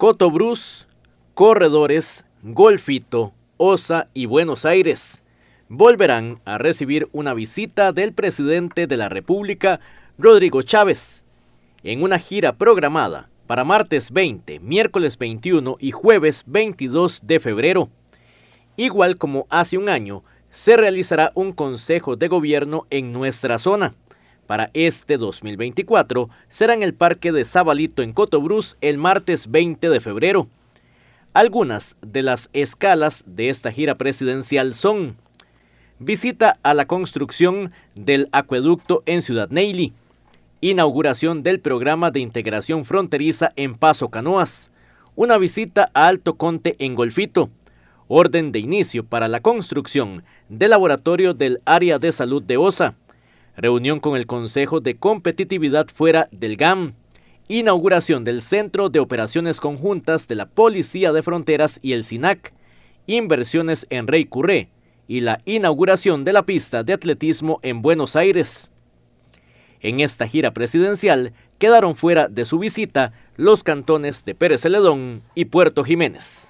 Coto Corredores, Golfito, Osa y Buenos Aires volverán a recibir una visita del presidente de la República, Rodrigo Chávez, en una gira programada para martes 20, miércoles 21 y jueves 22 de febrero. Igual como hace un año, se realizará un consejo de gobierno en nuestra zona para este 2024 será en el Parque de Zabalito en Cotobruz el martes 20 de febrero. Algunas de las escalas de esta gira presidencial son visita a la construcción del acueducto en Ciudad Neily, inauguración del programa de integración fronteriza en Paso Canoas, una visita a Alto Conte en Golfito, orden de inicio para la construcción del laboratorio del área de salud de OSA, reunión con el Consejo de Competitividad fuera del GAM, inauguración del Centro de Operaciones Conjuntas de la Policía de Fronteras y el SINAC, inversiones en Rey Curré y la inauguración de la pista de atletismo en Buenos Aires. En esta gira presidencial quedaron fuera de su visita los cantones de Pérez Celedón y Puerto Jiménez.